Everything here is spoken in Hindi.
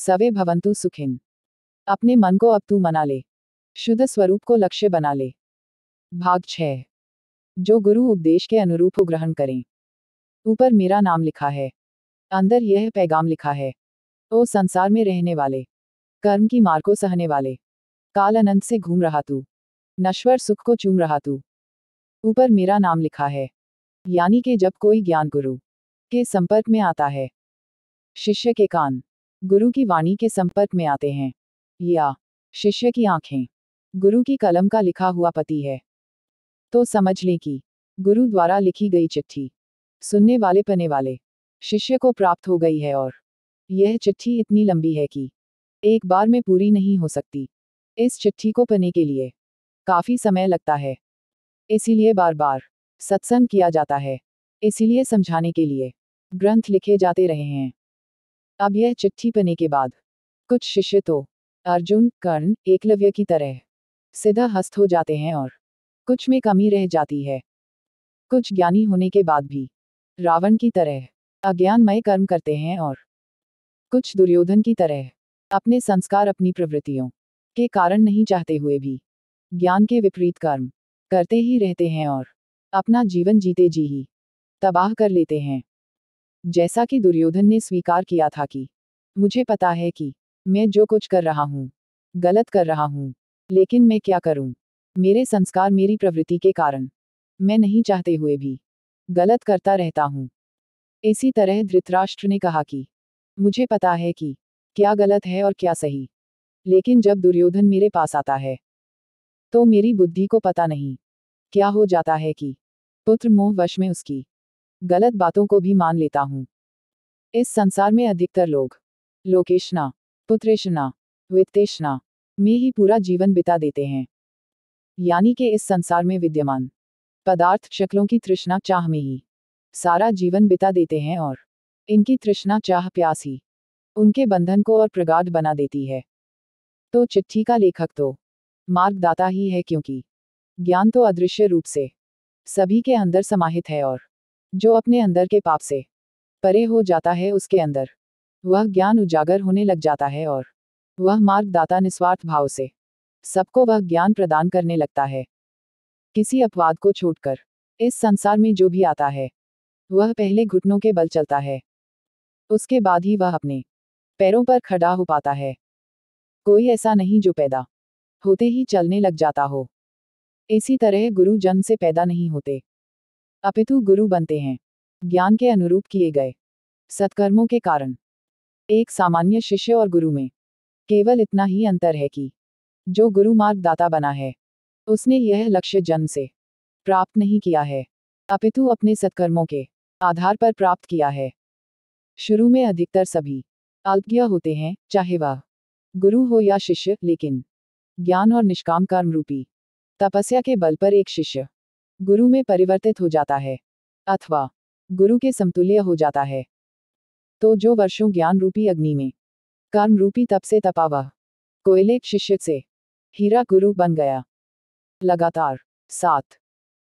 सवे भवंतु सुखिन अपने मन को अब तू मना ले शुद्ध स्वरूप को लक्ष्य बना ले भाग छः जो गुरु उपदेश के अनुरूप ग्रहण करें ऊपर मेरा नाम लिखा है अंदर यह पैगाम लिखा है ओ संसार में रहने वाले कर्म की मार को सहने वाले काल अनंत से घूम रहा तू नश्वर सुख को चूम रहा तू ऊपर मेरा नाम लिखा है यानी कि जब कोई ज्ञान गुरु के संपर्क में आता है शिष्य के कान गुरु की वाणी के संपर्क में आते हैं या शिष्य की आंखें गुरु की कलम का लिखा हुआ पति है तो समझ लें कि गुरु द्वारा लिखी गई चिट्ठी सुनने वाले पने वाले शिष्य को प्राप्त हो गई है और यह चिट्ठी इतनी लंबी है कि एक बार में पूरी नहीं हो सकती इस चिट्ठी को पने के लिए काफी समय लगता है इसीलिए बार बार सत्संग किया जाता है इसीलिए समझाने के लिए ग्रंथ लिखे जाते रहे हैं अब यह चिट्ठी पने के बाद कुछ शिष्य तो अर्जुन कर्ण एकलव्य की तरह सीधा हस्त हो जाते हैं और कुछ में कमी रह जाती है कुछ ज्ञानी होने के बाद भी रावण की तरह अज्ञानमय कर्म करते हैं और कुछ दुर्योधन की तरह अपने संस्कार अपनी प्रवृत्तियों के कारण नहीं चाहते हुए भी ज्ञान के विपरीत कर्म करते ही रहते हैं और अपना जीवन जीते जी ही तबाह कर लेते हैं जैसा कि दुर्योधन ने स्वीकार किया था कि मुझे पता है कि मैं जो कुछ कर रहा हूँ गलत कर रहा हूँ लेकिन मैं क्या करूँ मेरे संस्कार मेरी प्रवृत्ति के कारण मैं नहीं चाहते हुए भी गलत करता रहता हूँ इसी तरह धृतराष्ट्र ने कहा कि मुझे पता है कि क्या गलत है और क्या सही लेकिन जब दुर्योधन मेरे पास आता है तो मेरी बुद्धि को पता नहीं क्या हो जाता है कि पुत्र मोह वश में उसकी गलत बातों को भी मान लेता हूँ इस संसार में अधिकतर लोग लोकेशना पुत्रेशना वित्तेशना में ही पूरा जीवन बिता देते हैं यानी कि इस संसार में विद्यमान पदार्थ शक्लों की तृष्णा चाह में ही सारा जीवन बिता देते हैं और इनकी तृष्णा चाह प्यास ही उनके बंधन को और प्रगाढ़ बना देती है तो चिट्ठी का लेखक तो मार्गदाता ही है क्योंकि ज्ञान तो अदृश्य रूप से सभी के अंदर समाहित है और जो अपने अंदर के पाप से परे हो जाता है उसके अंदर वह ज्ञान उजागर होने लग जाता है और वह मार्गदाता निस्वार्थ भाव से सबको वह ज्ञान प्रदान करने लगता है किसी अपवाद को छोड़कर इस संसार में जो भी आता है वह पहले घुटनों के बल चलता है उसके बाद ही वह अपने पैरों पर खड़ा हो पाता है कोई ऐसा नहीं जो पैदा होते ही चलने लग जाता हो इसी तरह गुरु जन से पैदा नहीं होते अपितु गुरु बनते हैं ज्ञान के अनुरूप किए गए सत्कर्मों के कारण एक सामान्य शिष्य और गुरु में केवल इतना ही अंतर है कि जो गुरु मार्गदाता बना है उसने यह लक्ष्य जन्म से प्राप्त नहीं किया है अपितु अपने सत्कर्मों के आधार पर प्राप्त किया है शुरू में अधिकतर सभी अल्पज्ञ होते हैं चाहे वह गुरु हो या शिष्य लेकिन ज्ञान और निष्काम रूपी तपस्या के बल पर एक शिष्य गुरु में परिवर्तित हो जाता है अथवा गुरु के समतुल्य हो जाता है तो जो वर्षों ज्ञान रूपी अग्नि में कर्म रूपी तप से तपावा कोयले शिष्य से हीरा गुरु बन गया लगातार सात